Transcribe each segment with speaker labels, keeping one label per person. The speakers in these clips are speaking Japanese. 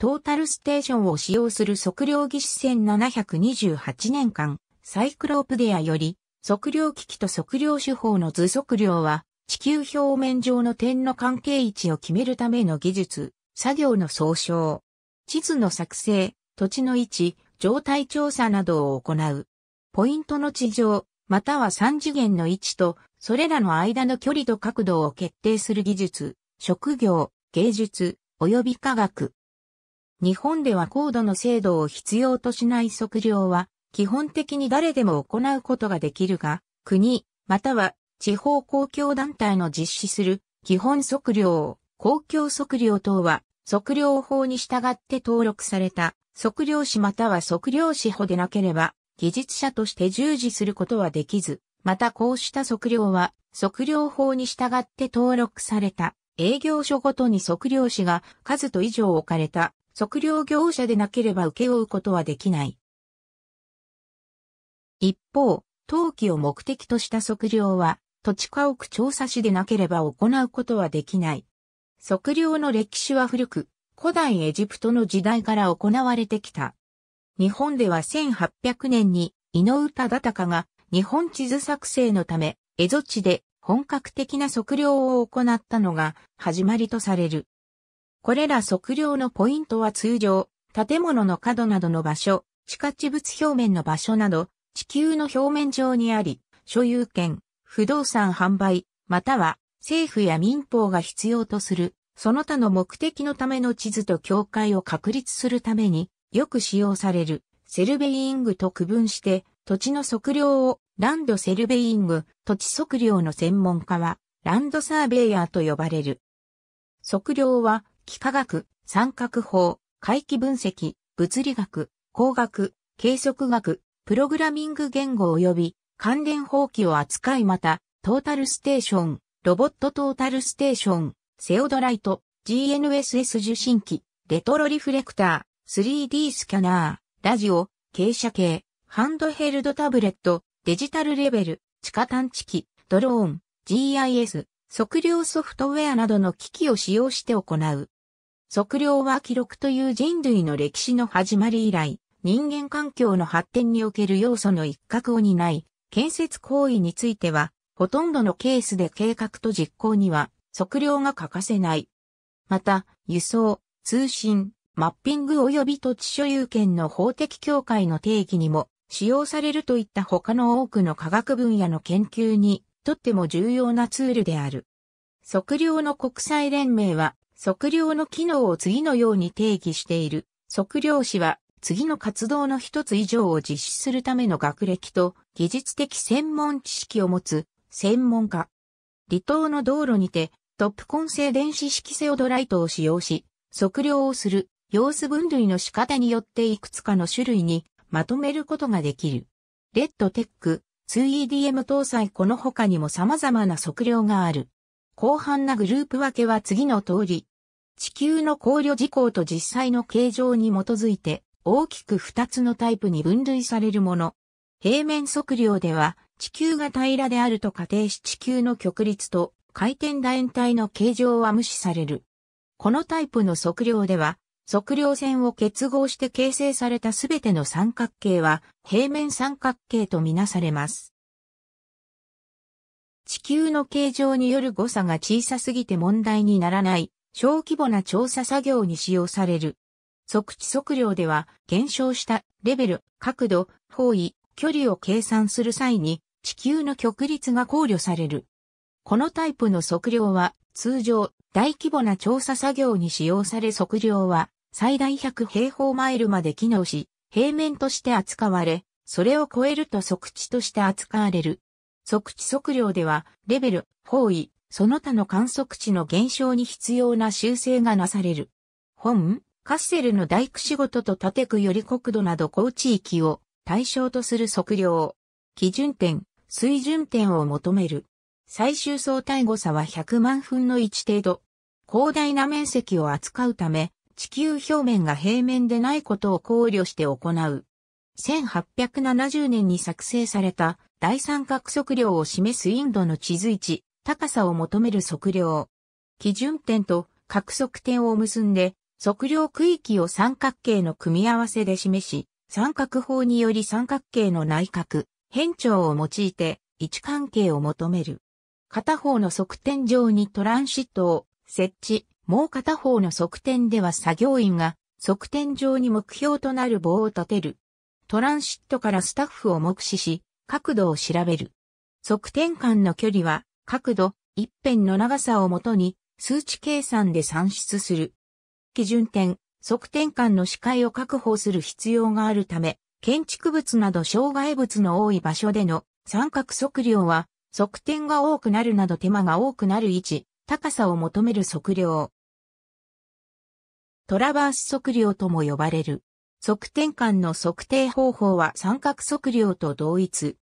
Speaker 1: トータルステーションを使用する測量技師1728年間、サイクロプデアより、測量機器と測量手法の図測量は、地球表面上の点の関係位置を決めるための技術、作業の総称。地図の作成、土地の位置、状態調査などを行う。ポイントの地上、または三次元の位置と、それらの間の距離と角度を決定する技術、職業、芸術、及び科学。日本では高度の制度を必要としない測量は、基本的に誰でも行うことができるが、国、または地方公共団体の実施する基本測量、公共測量等は、測量法に従って登録された測量士または測量士補でなければ、技術者として従事することはできず、またこうした測量は、測量法に従って登録された営業所ごとに測量士が数と以上置かれた測量業者でなければ請け負うことはできない。一方、陶器を目的とした測量は、土地家屋調査士でなければ行うことはできない。測量の歴史は古く、古代エジプトの時代から行われてきた。日本では1800年に井上忠敬が日本地図作成のため、蝦夷地で本格的な測量を行ったのが始まりとされる。これら測量のポイントは通常、建物の角などの場所、地下地物表面の場所など、地球の表面上にあり、所有権、不動産販売、または政府や民法が必要とする、その他の目的のための地図と境界を確立するために、よく使用される、セルベイングと区分して、土地の測量をランドセルベイング、土地測量の専門家は、ランドサーベイヤーと呼ばれる。測量は、幾何学、三角法、回帰分析、物理学、工学、計測学、プログラミング言語及び関連法規を扱いまた、トータルステーション、ロボットトータルステーション、セオドライト、GNSS 受信機、レトロリフレクター、3D スキャナー、ラジオ、傾斜系、ハンドヘルドタブレット、デジタルレベル、地下探知機、ドローン、GIS、測量ソフトウェアなどの機器を使用して行う。測量は記録という人類の歴史の始まり以来、人間環境の発展における要素の一角を担い、建設行為については、ほとんどのケースで計画と実行には測量が欠かせない。また、輸送、通信、マッピング及び土地所有権の法的境界の定義にも使用されるといった他の多くの科学分野の研究にとっても重要なツールである。測量の国際連盟は測量の機能を次のように定義している。測量士は次の活動の一つ以上を実施するための学歴と技術的専門知識を持つ専門家。離島の道路にてトップコン製電子式セオドライトを使用し測量をする様子分類の仕方によっていくつかの種類にまとめることができる。レッドテック 2EDM 搭載この他にも様々な測量がある。広範なグループ分けは次の通り、地球の考慮事項と実際の形状に基づいて、大きく2つのタイプに分類されるもの。平面測量では、地球が平らであると仮定し地球の極率と回転楕円体の形状は無視される。このタイプの測量では、測量線を結合して形成されたすべての三角形は平面三角形とみなされます。地球の形状による誤差が小さすぎて問題にならない小規模な調査作業に使用される。測地測量では、減少したレベル、角度、方位、距離を計算する際に、地球の極率が考慮される。このタイプの測量は、通常、大規模な調査作業に使用され測量は、最大100平方マイルまで機能し、平面として扱われ、それを超えると測地として扱われる。測地測量では、レベル、方位、その他の観測値の減少に必要な修正がなされる。本、カッセルの大工仕事と建区より国土など高地域を対象とする測量。基準点、水準点を求める。最終相対誤差は100万分の1程度。広大な面積を扱うため、地球表面が平面でないことを考慮して行う。1870年に作成された第三角測量を示すインドの地図置、高さを求める測量。基準点と各測点を結んで、測量区域を三角形の組み合わせで示し、三角法により三角形の内角、変調を用いて位置関係を求める。片方の測点上にトランシットを設置、もう片方の測点では作業員が測点上に目標となる棒を立てる。トランシットからスタッフを目視し、角度を調べる。測点間の距離は角度、一辺の長さをもとに数値計算で算出する。基準点、測点間の視界を確保する必要があるため、建築物など障害物の多い場所での三角測量は、測点が多くなるなど手間が多くなる位置、高さを求める測量。トラバース測量とも呼ばれる。測点間の測定方法は三角測量と同一。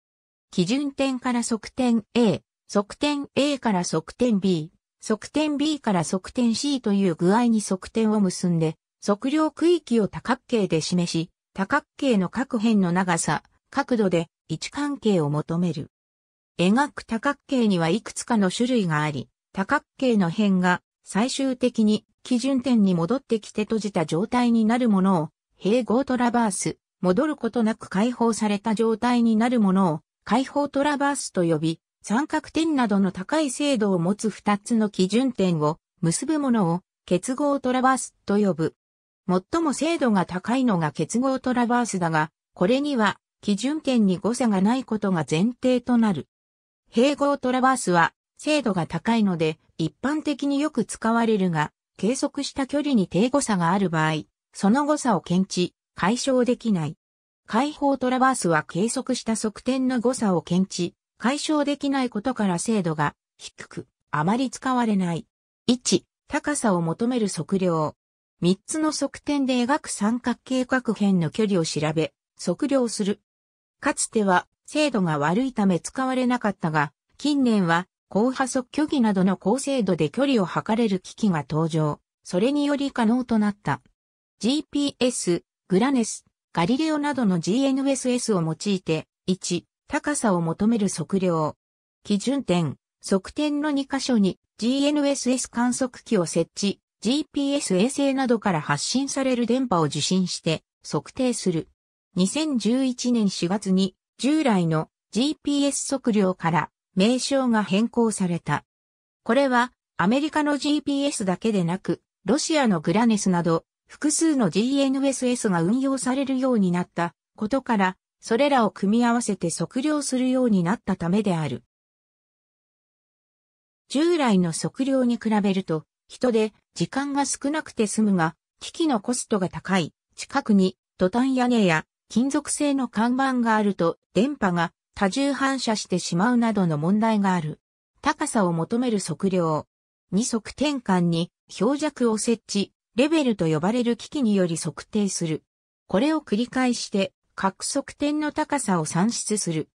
Speaker 1: 基準点から測点 A、側点 A から側点 B、側点 B から側点 C という具合に側点を結んで、測量区域を多角形で示し、多角形の各辺の長さ、角度で位置関係を求める。描く多角形にはいくつかの種類があり、多角形の辺が最終的に基準点に戻ってきて閉じた状態になるものを、平合トラバース、戻ることなく解放された状態になるものを、解放トラバースと呼び、三角点などの高い精度を持つ二つの基準点を結ぶものを結合トラバースと呼ぶ。最も精度が高いのが結合トラバースだが、これには基準点に誤差がないことが前提となる。併合トラバースは精度が高いので一般的によく使われるが、計測した距離に低誤差がある場合、その誤差を検知、解消できない。解放トラバースは計測した側点の誤差を検知、解消できないことから精度が低く、あまり使われない。1、高さを求める測量。3つの測点で描く三角形角辺の距離を調べ、測量する。かつては精度が悪いため使われなかったが、近年は高波速距偽などの高精度で距離を測れる機器が登場。それにより可能となった。GPS、グラネス、ガリレオなどの GNSS を用いて、1、高さを求める測量。基準点、測点の2箇所に GNSS 観測器を設置、GPS 衛星などから発信される電波を受信して測定する。2011年4月に従来の GPS 測量から名称が変更された。これはアメリカの GPS だけでなく、ロシアのグラネスなど複数の GNSS が運用されるようになったことからそれらを組み合わせて測量するようになったためである。従来の測量に比べると、人で時間が少なくて済むが、機器のコストが高い、近くにトタン屋根や金属製の看板があると電波が多重反射してしまうなどの問題がある。高さを求める測量。二足転換に漂弱を設置、レベルと呼ばれる機器により測定する。これを繰り返して各測点の高さを算出する。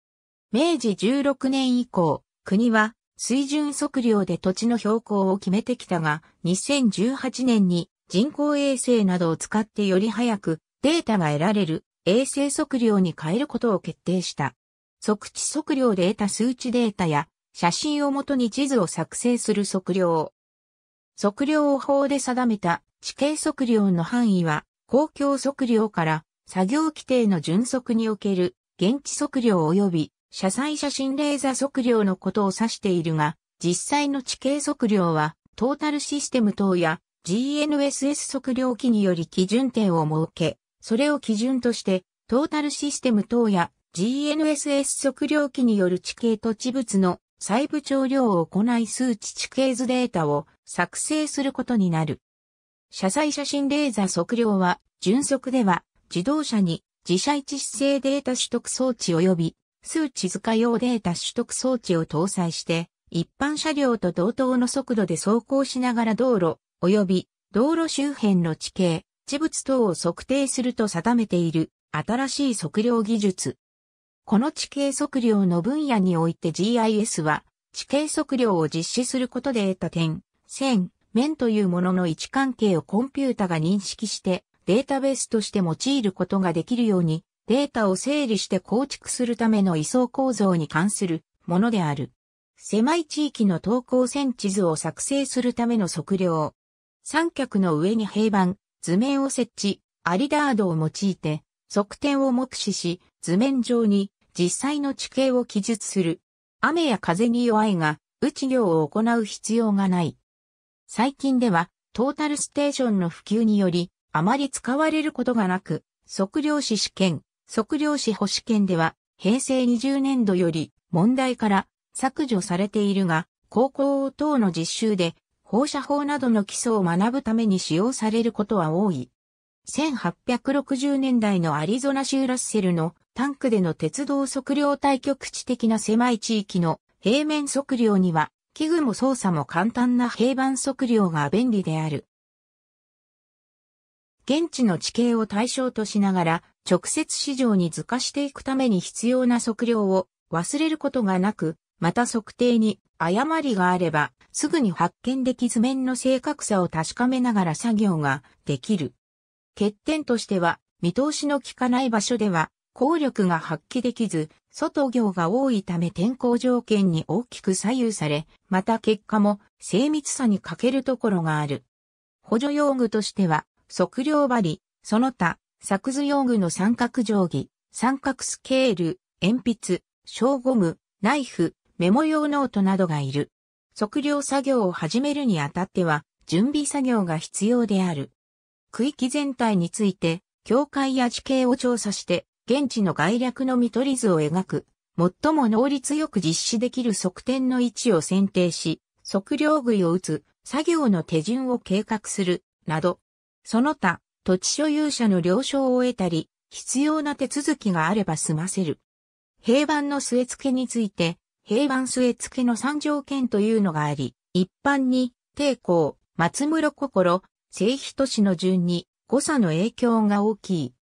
Speaker 1: 明治16年以降、国は水準測量で土地の標高を決めてきたが、2018年に人工衛星などを使ってより早くデータが得られる衛星測量に変えることを決定した。測地測量で得た数値データや写真をもとに地図を作成する測量。測量法で定めた地形測量の範囲は公共測量から作業規定の準則における現地測量及び車載写真レーザー測量のことを指しているが、実際の地形測量はトータルシステム等や GNSS 測量機により基準点を設け、それを基準としてトータルシステム等や GNSS 測量機による地形と地物の細部調量を行い数値地形図データを作成することになる。車載写真レーザー測量は、準則では自動車に自社一姿勢データ取得装置及び数値図化用データ取得装置を搭載して、一般車両と同等の速度で走行しながら道路及び道路周辺の地形、地物等を測定すると定めている新しい測量技術。この地形測量の分野において GIS は地形測量を実施することで得た点、線、面というものの位置関係をコンピュータが認識してデータベースとして用いることができるように、データを整理して構築するための位相構造に関するものである。狭い地域の等高線地図を作成するための測量。三脚の上に平板、図面を設置、アリダードを用いて、測点を目視し、図面上に実際の地形を記述する。雨や風に弱いが、打ち行を行う必要がない。最近では、トータルステーションの普及により、あまり使われることがなく、測量士試験、測量士保試験では、平成20年度より問題から削除されているが、高校等の実習で放射法などの基礎を学ぶために使用されることは多い。1860年代のアリゾナ州ラッセルのタンクでの鉄道測量対局地的な狭い地域の平面測量には、器具も操作も簡単な平板測量が便利である。現地の地形を対象としながら、直接市場に図化していくために必要な測量を忘れることがなく、また測定に誤りがあれば、すぐに発見でき図面の正確さを確かめながら作業ができる。欠点としては、見通しの効かない場所では、効力が発揮できず、外行が多いため天候条件に大きく左右され、また結果も精密さに欠けるところがある。補助用具としては、測量針、その他、作図用具の三角定規、三角スケール、鉛筆、小ゴム、ナイフ、メモ用ノートなどがいる。測量作業を始めるにあたっては、準備作業が必要である。区域全体について、境界や地形を調査して、現地の概略の見取り図を描く。最も能率よく実施できる測点の位置を選定し、測量具を打つ、作業の手順を計画する、など、その他、土地所有者の了承を得たり、必要な手続きがあれば済ませる。平板の据え付けについて、平板据え付けの3条件というのがあり、一般に、抵抗、松室心、聖人氏の順に誤差の影響が大きい。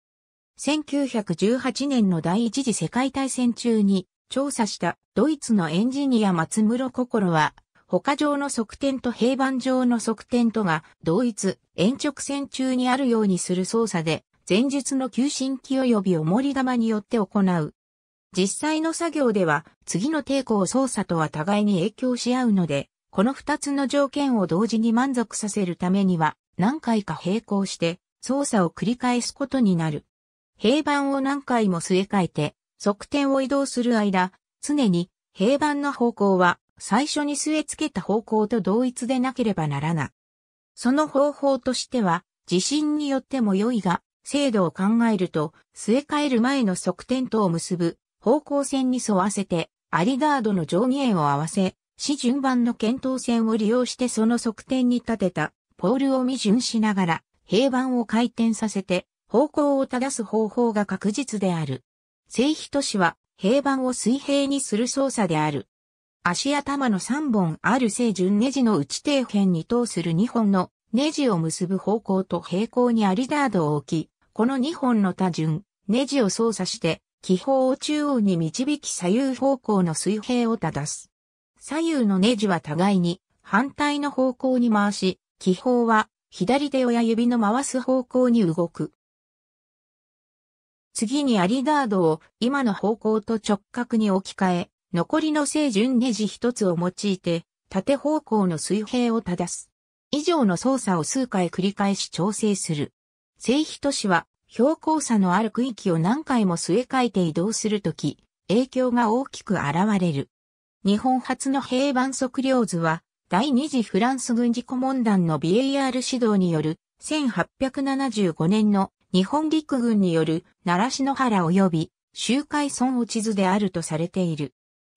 Speaker 1: 1918年の第一次世界大戦中に調査したドイツのエンジニア松室心は他上の側点と平板上の側点とが同一、延直線中にあるようにする操作で、前述の求心機及び重り玉によって行う。実際の作業では、次の抵抗操作とは互いに影響し合うので、この二つの条件を同時に満足させるためには、何回か並行して、操作を繰り返すことになる。平板を何回も据え替えて、側点を移動する間、常に平板の方向は最初に据え付けた方向と同一でなければならな。い。その方法としては、地震によっても良いが、精度を考えると、据え替える前の側点とを結ぶ方向線に沿わせて、アリガードの上下を合わせ、市順番の検討線を利用してその側点に立てたポールを未順しながら、平板を回転させて、方向を正す方法が確実である。正比都市は、平板を水平にする操作である。足頭の3本ある正準ネジの内底辺に通する2本のネジを結ぶ方向と平行にアリダードを置き、この2本の多順、ネジを操作して、気泡を中央に導き左右方向の水平を正す。左右のネジは互いに反対の方向に回し、気泡は左手親指の回す方向に動く。次にアリダードを今の方向と直角に置き換え、残りの正順ネジ一つを用いて、縦方向の水平を正す。以上の操作を数回繰り返し調整する。正比都市は、標高差のある区域を何回も据え替えて移動するとき、影響が大きく現れる。日本初の平板測量図は、第二次フランス軍事顧問団の BAR 指導による、1875年の日本陸軍による、奈良市の原及び、周回村落地図であるとされている。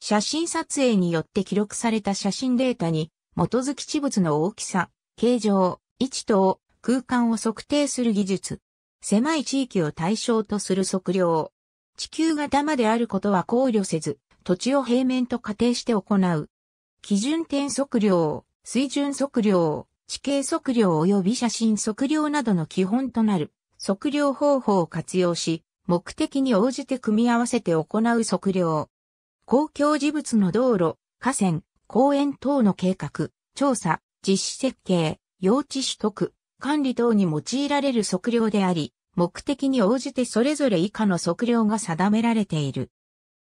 Speaker 1: 写真撮影によって記録された写真データに、基づき地物の大きさ、形状、位置等、空間を測定する技術。狭い地域を対象とする測量。地球型まであることは考慮せず、土地を平面と仮定して行う。基準点測量、水準測量、地形測量及び写真測量などの基本となる測量方法を活用し、目的に応じて組み合わせて行う測量。公共事物の道路、河川、公園等の計画、調査、実施設計、用地取得、管理等に用いられる測量であり、目的に応じてそれぞれ以下の測量が定められている。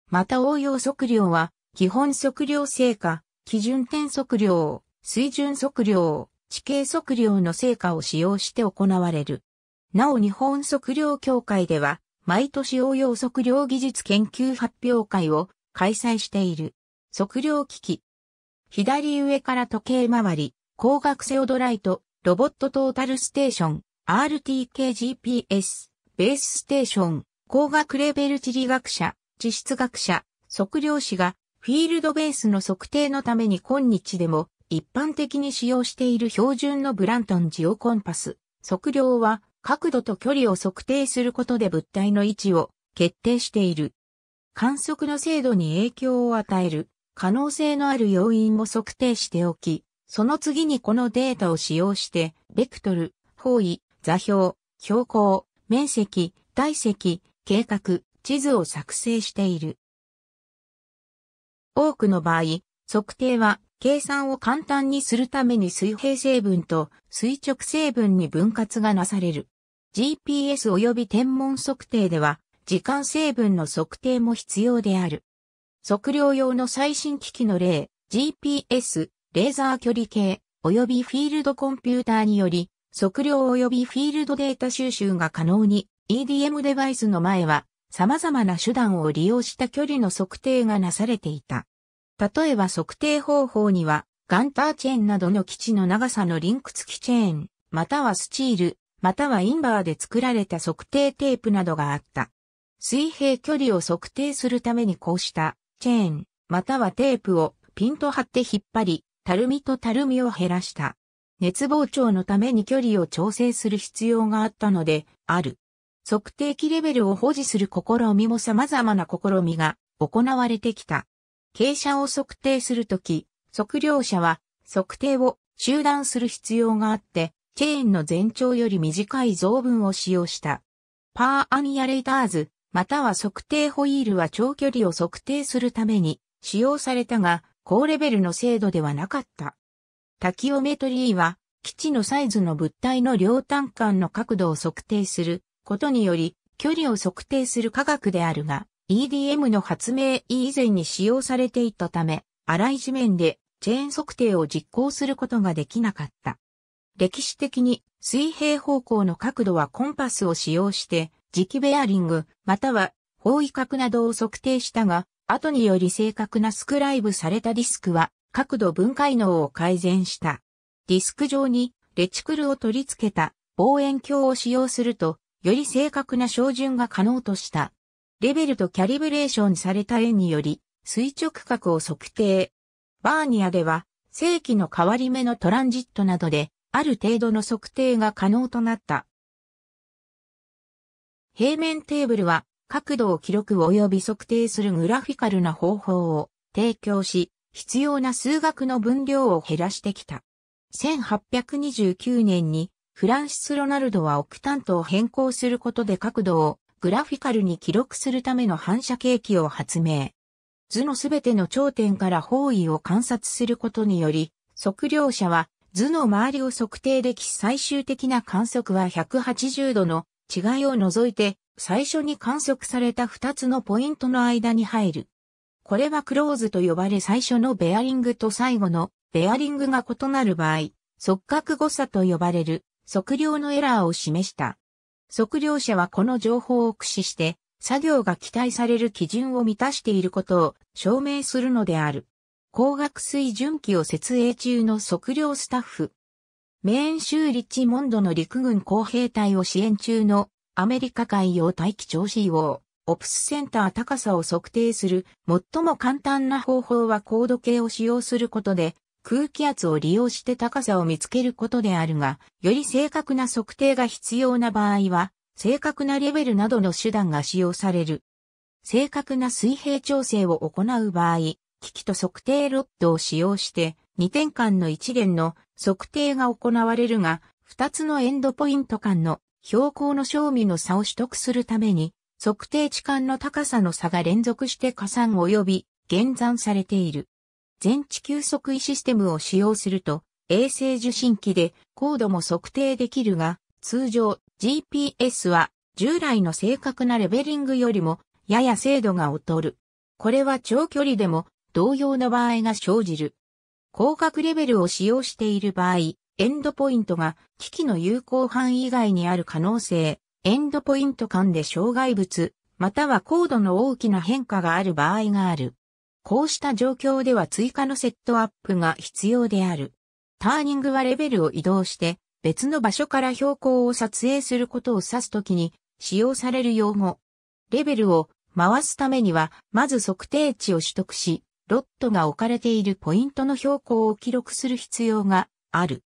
Speaker 1: また応用測量は、基本測量成果、基準点測量、水準測量、地形測量の成果を使用して行われる。なお日本測量協会では、毎年応用測量技術研究発表会を開催している。測量機器。左上から時計回り、光学セオドライト、ロボットトータルステーション、RTKGPS、ベースステーション、光学レベル地理学者、地質学者、測量士が、フィールドベースの測定のために今日でも、一般的に使用している標準のブラントンジオコンパス。測量は、角度と距離を測定することで物体の位置を決定している。観測の精度に影響を与える可能性のある要因を測定しておき、その次にこのデータを使用して、ベクトル、方位、座標、標高、面積、体積、計画、地図を作成している。多くの場合、測定は計算を簡単にするために水平成分と垂直成分に分割がなされる。GPS 及び天文測定では時間成分の測定も必要である。測量用の最新機器の例、GPS、レーザー距離計、及びフィールドコンピューターにより、測量及びフィールドデータ収集が可能に、EDM デバイスの前は、様々な手段を利用した距離の測定がなされていた。例えば測定方法には、ガンターチェーンなどの基地の長さのリンク付きチェーン、またはスチール、またはインバーで作られた測定テープなどがあった。水平距離を測定するためにこうしたチェーンまたはテープをピンと張って引っ張り、たるみとたるみを減らした。熱膨張のために距離を調整する必要があったので、ある。測定器レベルを保持する試みも様々な試みが行われてきた。傾斜を測定するとき、測量者は測定を中断する必要があって、チェーンの全長より短い増分を使用した。パーアニアレーターズまたは測定ホイールは長距離を測定するために使用されたが、高レベルの精度ではなかった。タキオメトリーは、基地のサイズの物体の両端間の角度を測定することにより、距離を測定する科学であるが、EDM の発明以前に使用されていたため、荒い地面でチェーン測定を実行することができなかった。歴史的に水平方向の角度はコンパスを使用して磁気ベアリング、または方位角などを測定したが、後により正確なスクライブされたディスクは角度分解能を改善した。ディスク上にレチクルを取り付けた望遠鏡を使用すると、より正確な照準が可能とした。レベルとキャリブレーションされた円により、垂直角を測定。バーニアでは、正規の変わり目のトランジットなどで、ある程度の測定が可能となった。平面テーブルは角度を記録及び測定するグラフィカルな方法を提供し、必要な数学の分量を減らしてきた。1829年にフランシス・ロナルドはオクタントを変更することで角度をグラフィカルに記録するための反射景気を発明。図のすべての頂点から方位を観察することにより、測量者は図の周りを測定でき最終的な観測は180度の違いを除いて、最初に観測された2つのポイントの間に入る。これはクローズと呼ばれ最初のベアリングと最後のベアリングが異なる場合、即覚誤差と呼ばれる測量のエラーを示した。測量者はこの情報を駆使して、作業が期待される基準を満たしていることを証明するのである。光学水準器を設営中の測量スタッフ、メーン州リッチモンドの陸軍工兵隊を支援中のアメリカ海洋大気調子用オプスセンター高さを測定する最も簡単な方法は高度計を使用することで空気圧を利用して高さを見つけることであるが、より正確な測定が必要な場合は、正確なレベルなどの手段が使用される。正確な水平調整を行う場合、機器と測定ロッドを使用して、2点間の一連の測定が行われるが、2つのエンドポイント間の標高の賞味の差を取得するために、測定値間の高さの差が連続して加算及び減算されている。全地球測位システムを使用すると、衛星受信機で高度も測定できるが、通常 GPS は従来の正確なレベリングよりもやや精度が劣る。これは長距離でも同様の場合が生じる。広角レベルを使用している場合、エンドポイントが機器の有効範囲以外にある可能性、エンドポイント間で障害物、または高度の大きな変化がある場合がある。こうした状況では追加のセットアップが必要である。ターニングはレベルを移動して別の場所から標高を撮影することを指すときに使用される用語。レベルを回すためには、まず測定値を取得し、ロットが置かれているポイントの標高を記録する必要がある。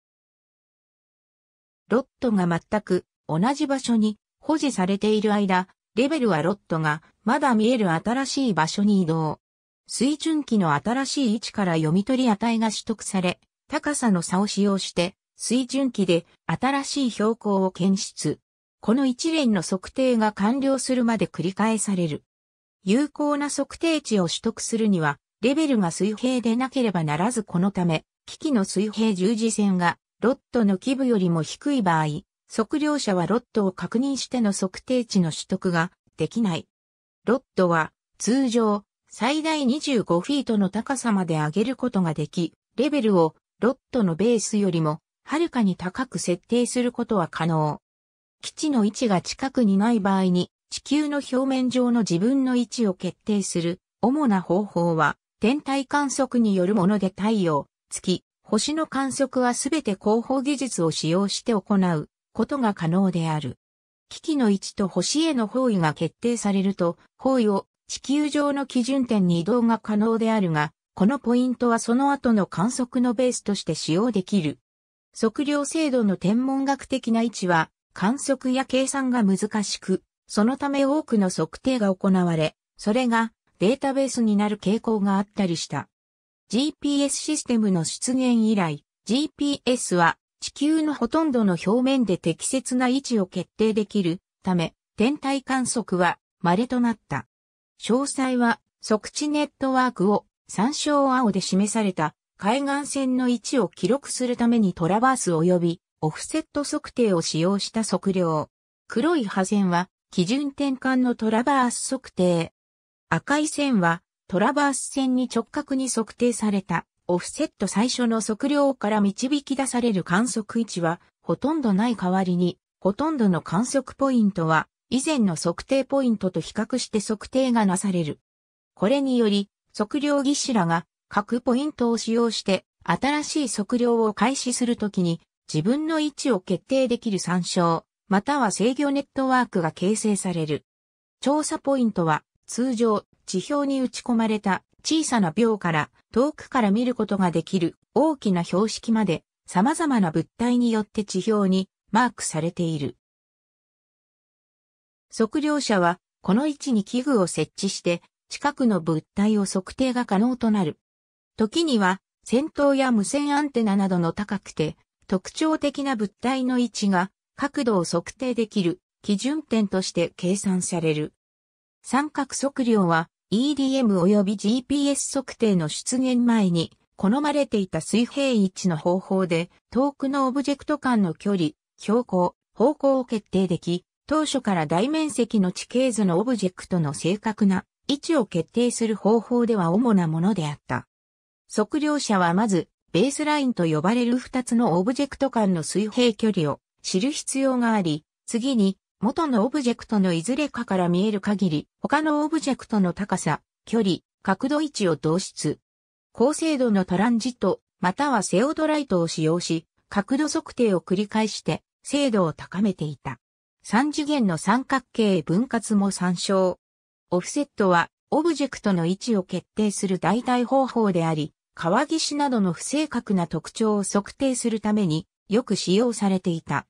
Speaker 1: ロットが全く同じ場所に保持されている間、レベルはロットがまだ見える新しい場所に移動。水準器の新しい位置から読み取り値が取得され、高さの差を使用して、水準器で新しい標高を検出。この一連の測定が完了するまで繰り返される。有効な測定値を取得するには、レベルが水平でなければならずこのため、機器の水平十字線がロットの基部よりも低い場合、測量者はロットを確認しての測定値の取得ができない。ロットは通常最大25フィートの高さまで上げることができ、レベルをロットのベースよりもはるかに高く設定することは可能。基地の位置が近くにない場合に地球の表面上の自分の位置を決定する主な方法は天体観測によるもので太陽、月、星の観測はすべて広報技術を使用して行うことが可能である。機器の位置と星への方位が決定されると、方位を地球上の基準点に移動が可能であるが、このポイントはその後の観測のベースとして使用できる。測量精度の天文学的な位置は観測や計算が難しく、そのため多くの測定が行われ、それがデータベースになる傾向があったりした。GPS システムの出現以来、GPS は地球のほとんどの表面で適切な位置を決定できるため、天体観測は稀となった。詳細は測地ネットワークを参照青で示された海岸線の位置を記録するためにトラバース及びオフセット測定を使用した測量。黒い破線は基準転換のトラバース測定。赤い線はトラバース線に直角に測定されたオフセット最初の測量から導き出される観測位置はほとんどない代わりに、ほとんどの観測ポイントは以前の測定ポイントと比較して測定がなされる。これにより、測量技師らが各ポイントを使用して新しい測量を開始するときに自分の位置を決定できる参照、または制御ネットワークが形成される。調査ポイントは通常、地表に打ち込まれた小さな秒から遠くから見ることができる大きな標識まで様々な物体によって地表にマークされている。測量者はこの位置に器具を設置して近くの物体を測定が可能となる。時には戦闘や無線アンテナなどの高くて特徴的な物体の位置が角度を測定できる基準点として計算される。三角測量は EDM 及び GPS 測定の出現前に好まれていた水平位置の方法で遠くのオブジェクト間の距離、標高、方向を決定でき、当初から大面積の地形図のオブジェクトの正確な位置を決定する方法では主なものであった。測量者はまず、ベースラインと呼ばれる2つのオブジェクト間の水平距離を知る必要があり、次に元のオブジェクトのいずれかから見える限り、他のオブジェクトの高さ、距離、角度位置を導出。高精度のトランジット、またはセオドライトを使用し、角度測定を繰り返して、精度を高めていた。三次元の三角形分割も参照。オフセットは、オブジェクトの位置を決定する代替方法であり、川岸などの不正確な特徴を測定するためによく使用されていた。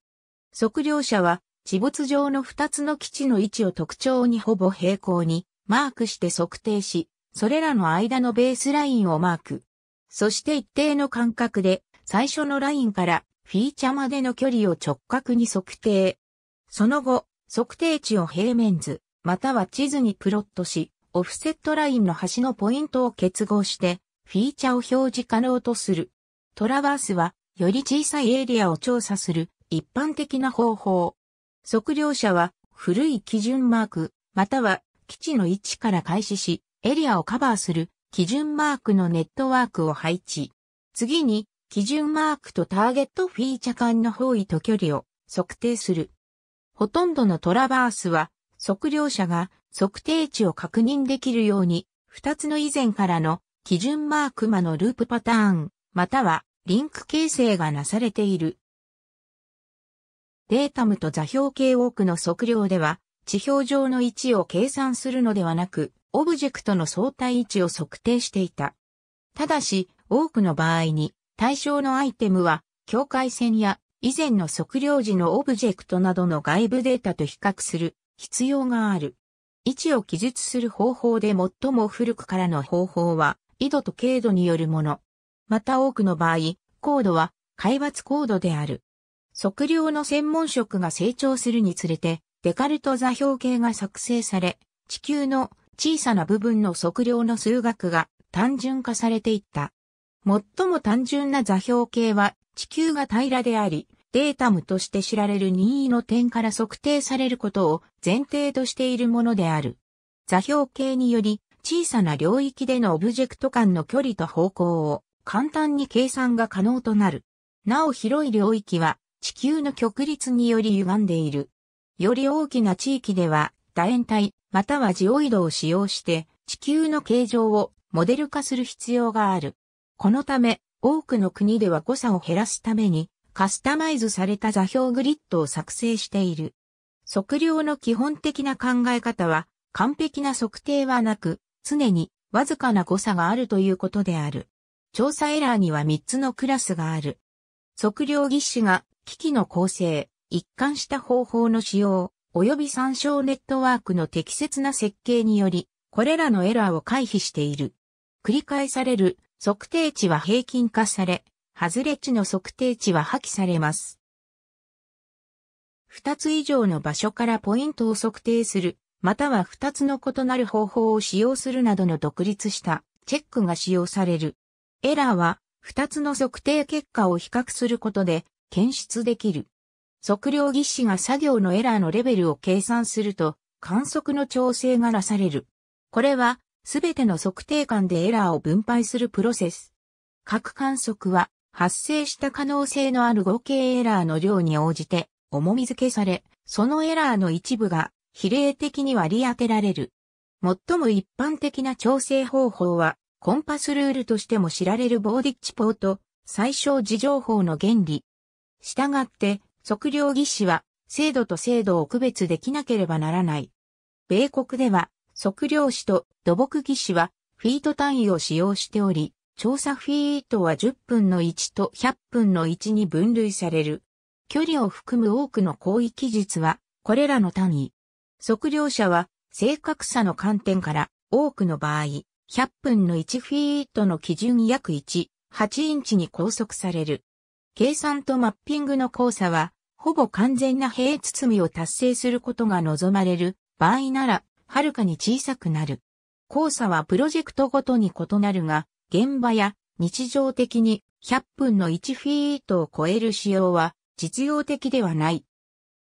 Speaker 1: 測量者は地没上の2つの基地の位置を特徴にほぼ平行にマークして測定し、それらの間のベースラインをマーク。そして一定の間隔で最初のラインからフィーチャまでの距離を直角に測定。その後、測定値を平面図、または地図にプロットし、オフセットラインの端のポイントを結合して、フィーチャを表示可能とする。トラバースは、より小さいエリアを調査する一般的な方法。測量者は古い基準マーク、または基地の位置から開始し、エリアをカバーする基準マークのネットワークを配置。次に、基準マークとターゲットフィーチャ間の方位と距離を測定する。ほとんどのトラバースは、測量者が測定値を確認できるように、2つの以前からの基準マーク間のループパターン、またはリンク形成がなされている。データムと座標系多くの測量では、地表上の位置を計算するのではなく、オブジェクトの相対位置を測定していた。ただし、多くの場合に、対象のアイテムは、境界線や以前の測量時のオブジェクトなどの外部データと比較する必要がある。位置を記述する方法で最も古くからの方法は、緯度と経度によるもの。また多くの場合、高度は海抜高度である。測量の専門職が成長するにつれて、デカルト座標系が作成され、地球の小さな部分の測量の数学が単純化されていった。最も単純な座標系は地球が平らであり、データムとして知られる任意の点から測定されることを前提としているものである。座標系により小さな領域でのオブジェクト間の距離と方向を簡単に計算が可能となる。なお広い領域は地球の極率により歪んでいる。より大きな地域では、楕円体、またはジオイドを使用して、地球の形状をモデル化する必要がある。このため、多くの国では誤差を減らすために、カスタマイズされた座標グリッドを作成している。測量の基本的な考え方は、完璧な測定はなく、常にわずかな誤差があるということである。調査エラーには3つのクラスがある。測量技師が機器の構成、一貫した方法の使用、及び参照ネットワークの適切な設計により、これらのエラーを回避している。繰り返される測定値は平均化され、外れ値の測定値は破棄されます。2つ以上の場所からポイントを測定する、または2つの異なる方法を使用するなどの独立したチェックが使用される。エラーは2つの測定結果を比較することで検出できる。測量技師が作業のエラーのレベルを計算すると、観測の調整がなされる。これは、すべての測定間でエラーを分配するプロセス。各観測は、発生した可能性のある合計エラーの量に応じて、重み付けされ、そのエラーの一部が、比例的に割り当てられる。最も一般的な調整方法は、コンパスルールとしても知られるボーディッチポート、最小時情報の原理、したがって、測量技師は、制度と制度を区別できなければならない。米国では、測量士と土木技師は、フィート単位を使用しており、調査フィートは10分の1と100分の1に分類される。距離を含む多くの行為記術は、これらの単位。測量者は、正確さの観点から、多くの場合、100分の1フィートの基準約1、8インチに拘束される。計算とマッピングの交差は、ほぼ完全な平包みを達成することが望まれる場合なら、はるかに小さくなる。交差はプロジェクトごとに異なるが、現場や日常的に100分の1フィートを超える仕様は実用的ではない。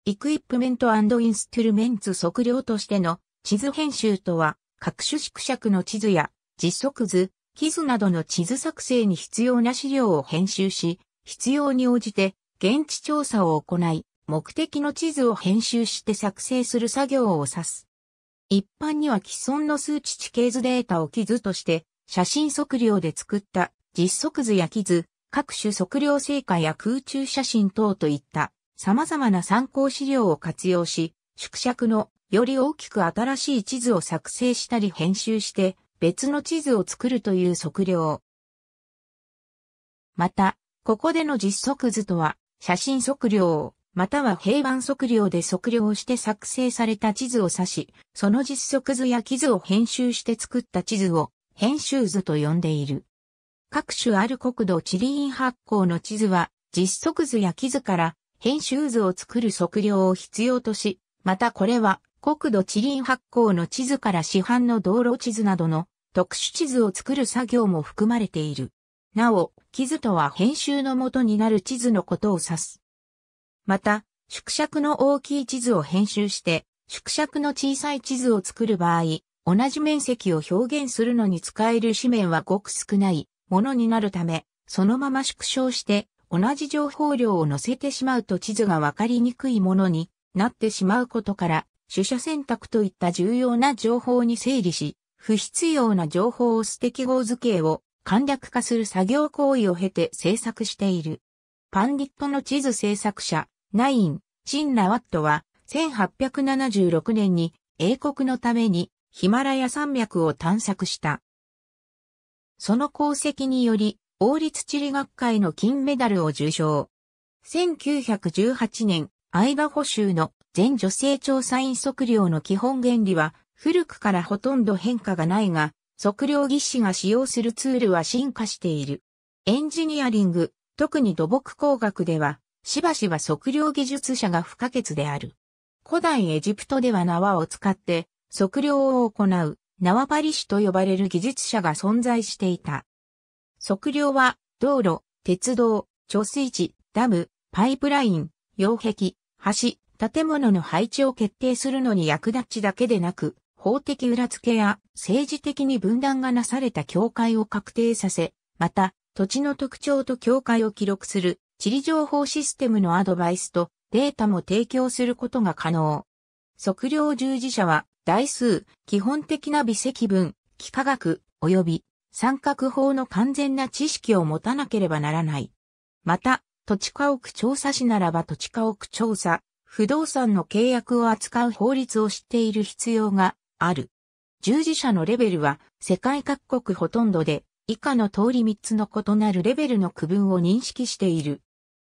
Speaker 1: イクイプメントインストゥルメンツ測量としての地図編集とは、各種縮尺の地図や実測図、記図などの地図作成に必要な資料を編集し、必要に応じて現地調査を行い、目的の地図を編集して作成する作業を指す。一般には既存の数値地形図データを木図として、写真測量で作った実測図や木図、各種測量成果や空中写真等といった様々な参考資料を活用し、縮尺のより大きく新しい地図を作成したり編集して別の地図を作るという測量。また、ここでの実測図とは、写真測量、または平板測量で測量して作成された地図を指し、その実測図や地図を編集して作った地図を編集図と呼んでいる。各種ある国土地理院発行の地図は、実測図や地図から編集図を作る測量を必要とし、またこれは国土地理院発行の地図から市販の道路地図などの特殊地図を作る作業も含まれている。なお、地図とは編集の元になる地図のことを指す。また、縮尺の大きい地図を編集して、縮尺の小さい地図を作る場合、同じ面積を表現するのに使える紙面はごく少ないものになるため、そのまま縮小して同じ情報量を載せてしまうと地図がわかりにくいものになってしまうことから、取捨選択といった重要な情報に整理し、不必要な情報を素て号図形を簡略化する作業行為を経て制作している。パンディットの地図制作者、ナイン、チン・ラワットは、1876年に英国のためにヒマラヤ山脈を探索した。その功績により、王立地理学会の金メダルを受賞。1918年、アイバホ州の全女性調査員測量の基本原理は、古くからほとんど変化がないが、測量技師が使用するツールは進化している。エンジニアリング、特に土木工学では、しばしば測量技術者が不可欠である。古代エジプトでは縄を使って測量を行う縄張り師と呼ばれる技術者が存在していた。測量は道路、鉄道、貯水池、ダム、パイプライン、擁壁、橋、建物の配置を決定するのに役立ちだけでなく、法的裏付けや政治的に分断がなされた境界を確定させ、また土地の特徴と境界を記録する地理情報システムのアドバイスとデータも提供することが可能。測量従事者は台数、基本的な微積分、幾何学、及び三角法の完全な知識を持たなければならない。また、土地家屋調査士ならば土地家屋調査、不動産の契約を扱う法律を知っている必要がある。従事者のレベルは世界各国ほとんどで以下の通り3つの異なるレベルの区分を認識している。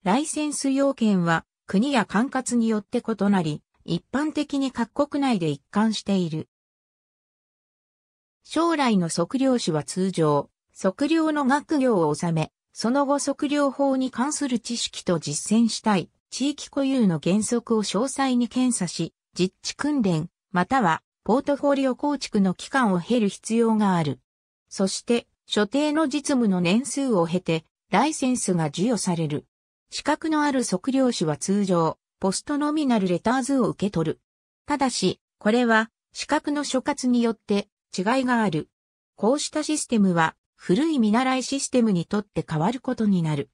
Speaker 1: ライセンス要件は国や管轄によって異なり、一般的に各国内で一貫している。将来の測量士は通常、測量の学業を収め、その後測量法に関する知識と実践したい、地域固有の原則を詳細に検査し、実地訓練、またはポートフォリオ構築の期間を経る必要がある。そして、所定の実務の年数を経て、ライセンスが授与される。資格のある測量士は通常、ポストノミナルレターズを受け取る。ただし、これは、資格の所轄によって違いがある。こうしたシステムは、古い見習いシステムにとって変わることになる。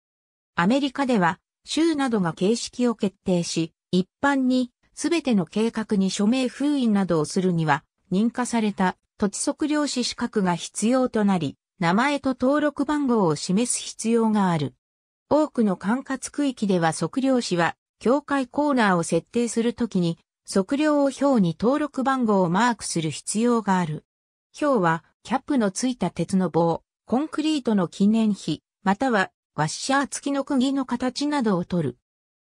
Speaker 1: アメリカでは、州などが形式を決定し、一般にすべての計画に署名封印などをするには、認可された土地測量士資格が必要となり、名前と登録番号を示す必要がある。多くの管轄区域では測量士は、境界コーナーを設定するときに、測量を表に登録番号をマークする必要がある。表は、キャップのついた鉄の棒、コンクリートの記念碑、または、ワッシャー付きの釘の形などを取る。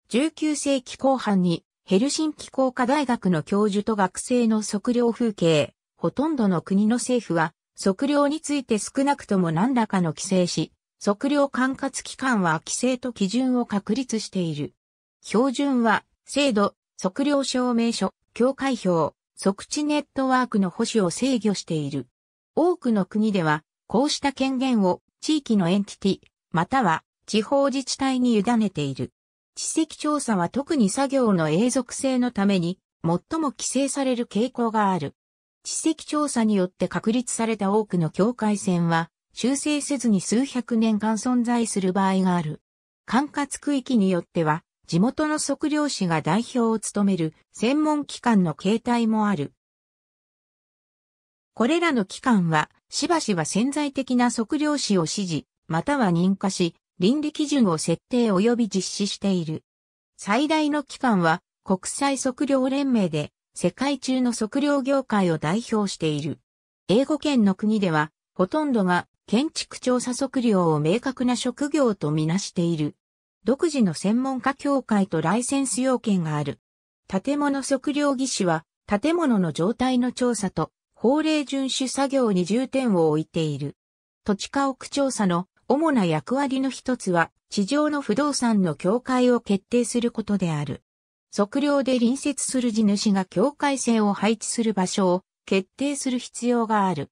Speaker 1: 19世紀後半にヘルシンキ工科大学の教授と学生の測量風景、ほとんどの国の政府は、測量について少なくとも何らかの規制し、測量管轄機関は規制と基準を確立している。標準は、制度、測量証明書、境界表、測地ネットワークの保守を制御している。多くの国では、こうした権限を地域のエンティティ、または地方自治体に委ねている。地籍調査は特に作業の永続性のために、最も規制される傾向がある。地籍調査によって確立された多くの境界線は、修正せずに数百年間存在する場合がある。管轄区域によっては、地元の測量士が代表を務める専門機関の形態もある。これらの機関は、しばしば潜在的な測量士を指示、または認可し、倫理基準を設定及び実施している。最大の機関は国際測量連盟で世界中の測量業界を代表している。英語圏の国ではほとんどが建築調査測量を明確な職業とみなしている。独自の専門家協会とライセンス要件がある。建物測量技師は建物の状態の調査と法令遵守作業に重点を置いている。土地家屋調査の主な役割の一つは、地上の不動産の境界を決定することである。測量で隣接する地主が境界線を配置する場所を決定する必要がある。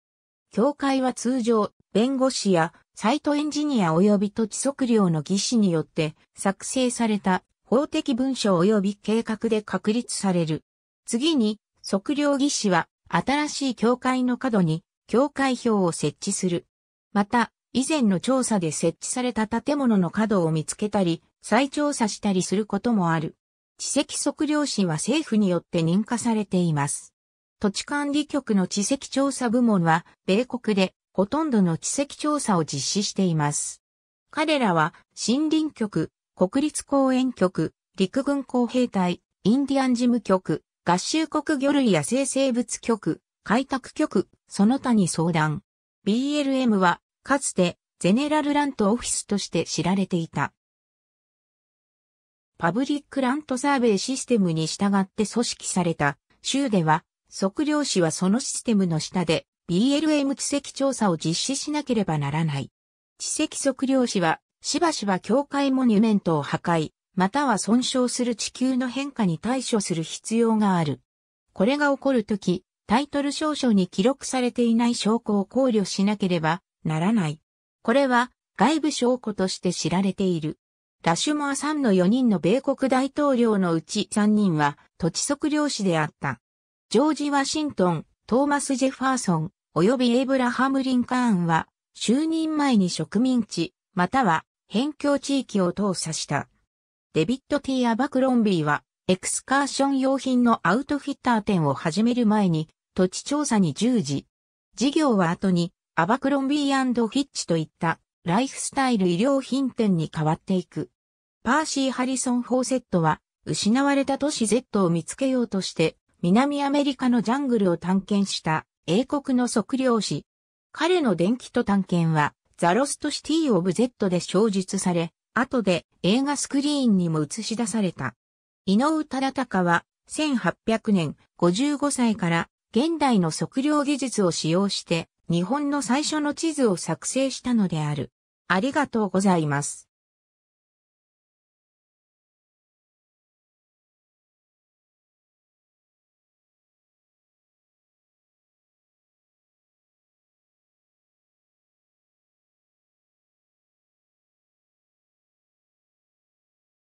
Speaker 1: 境界は通常、弁護士やサイトエンジニア及び土地測量の技師によって作成された法的文書及び計画で確立される。次に、測量技師は新しい境界の角に境界表を設置する。また、以前の調査で設置された建物の角を見つけたり、再調査したりすることもある。地籍測量士は政府によって認可されています。土地管理局の地籍調査部門は、米国でほとんどの地籍調査を実施しています。彼らは、森林局、国立公園局、陸軍工兵隊、インディアン事務局、合衆国魚類野生生物局、開拓局、その他に相談。BLM はかつて、ゼネラルラントオフィスとして知られていた。パブリックラントサーベイシステムに従って組織された州では、測量士はそのシステムの下で BLM 地籍調査を実施しなければならない。地籍測量士は、しばしば境界モニュメントを破壊、または損傷する地球の変化に対処する必要がある。これが起こるとき、タイトル証書に記録されていない証拠を考慮しなければならない。これは外部証拠として知られている。ラシュモアさんの4人の米国大統領のうち3人は土地測量士であった。ジョージ・ワシントン、トーマス・ジェファーソン、及びエイブラハム・リンカーンは、就任前に植民地、または辺境地域を投査した。デビット・ティ・アバクロンビーは、エクスカーション用品のアウトフィッター店を始める前に、土地調査に従事。事業は後に、アバクロンビーフィッチといったライフスタイル医療品店に変わっていく。パーシー・ハリソン・フォーセットは失われた都市 Z を見つけようとして南アメリカのジャングルを探検した英国の測量士。彼の電気と探検はザロストシティ・オブ・ Z で小述され、後で映画スクリーンにも映し出された。井上忠敬は1800年55歳から現代の測量技術を使用して日本の最初の地図を作成したのである。ありがとうございます。